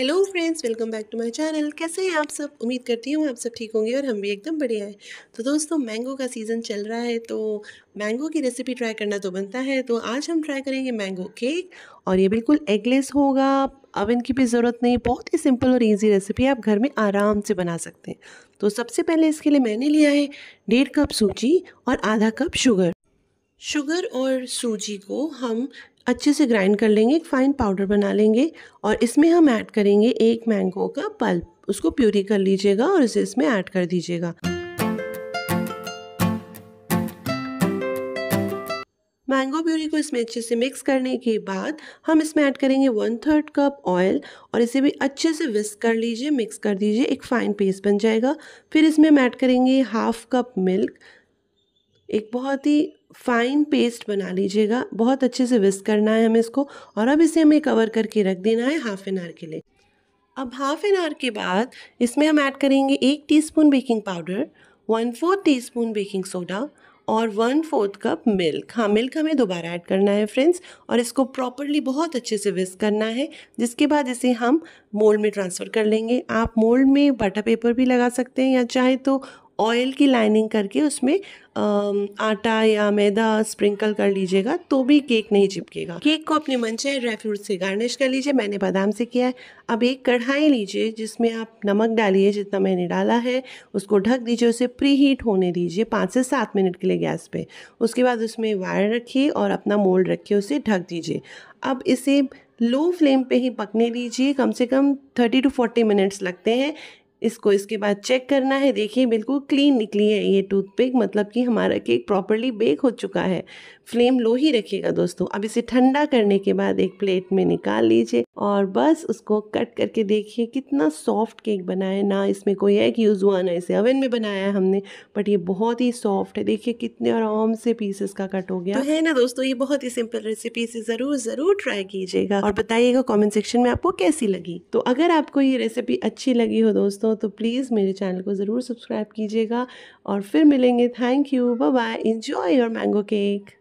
hello friends welcome back to my channel कैसे हैं आप सब उम्मीद करती हूँ आप सब ठीक होंगे और हम भी एकदम बढ़िया हैं तो दोस्तों मैंगो का सीज़न चल रहा है तो मैंगो की रेसिपी ट्राई करना तो बनता है तो आज हम ट्राई करेंगे मैंगो केक और ये बिल्कुल एगलेस होगा अवन की भी ज़रूरत नहीं बहुत ही सिंपल और ईजी रेसिपी आप घर में आराम से बना सकते हैं तो सबसे पहले इसके लिए मैंने लिया है डेढ़ कप सूजी और आधा कप शुगर शुगर और सूजी को हम अच्छे से ग्राइंड कर लेंगे एक फ़ाइन पाउडर बना लेंगे और इसमें हम ऐड करेंगे एक मैंगो का पल्प उसको प्यूरी कर लीजिएगा और इसे इसमें ऐड कर दीजिएगा मैंगो प्यूरी को इसमें अच्छे से मिक्स करने के बाद हम इसमें ऐड करेंगे वन थर्ड कप ऑयल और इसे भी अच्छे से विस्क कर लीजिए मिक्स कर दीजिए एक फ़ाइन पेस्ट बन जाएगा फिर इसमें हम ऐड करेंगे हाफ कप मिल्क एक बहुत ही फाइन पेस्ट बना लीजिएगा बहुत अच्छे से विस्क करना है हमें इसको और अब इसे हमें कवर करके रख देना है हाफ़ एन आवर के लिए अब हाफ़ एन आवर के बाद इसमें हम ऐड करेंगे एक teaspoon baking powder one fourth teaspoon baking soda और वन फोर्थ कप मिल्क हाँ मिल्क हमें दोबारा ऐड करना है फ्रेंड्स और इसको प्रॉपरली बहुत अच्छे से विस्क करना है जिसके बाद इसे हम मोल्ड में ट्रांसफ़र कर लेंगे आप मोल्ड में बटर पेपर भी लगा सकते हैं या चाहे तो ऑयल की लाइनिंग करके उसमें आटा या मैदा स्प्रिंकल कर लीजिएगा तो भी केक नहीं चिपकेगा केक को अपने मन चाहे ड्राई फ्रूट से गार्निश कर लीजिए मैंने बादाम से किया है अब एक कढ़ाई लीजिए जिसमें आप नमक डालिए जितना मैंने डाला है उसको ढक दीजिए उसे प्री हीट होने दीजिए पाँच से सात मिनट के लिए गैस पर उसके बाद उसमें वायर रखिए और अपना मोल्ड रखिए उसे ढक दीजिए अब इसे लो फ्लेम पे ही पकने लीजिए कम से कम 30 टू 40 मिनट्स लगते हैं इसको इसके बाद चेक करना है देखिए बिल्कुल क्लीन निकली है ये टूथपिक मतलब कि हमारा केक प्रॉपरली बेक हो चुका है फ्लेम लो ही रखिएगा दोस्तों अब इसे ठंडा करने के बाद एक प्लेट में निकाल लीजिए और बस उसको कट करके देखिए कितना सॉफ्ट केक बना है ना इसमें कोई एग यूज़ हुआ ना इसे ओवन में बनाया है हमने बट ये बहुत ही सॉफ्ट है देखिए कितने आराम से पीसेस का कट हो गया तो है ना दोस्तों ये बहुत ही सिंपल रेसिपी इसे ज़रूर ज़रूर ट्राई कीजिएगा और बताइएगा कॉमेंट सेक्शन में आपको कैसी लगी तो अगर आपको ये रेसिपी अच्छी लगी हो दोस्तों दोस्तों तो प्लीज़ मेरे चैनल को ज़रूर सब्सक्राइब कीजिएगा और फिर मिलेंगे thank you bye bye enjoy your mango cake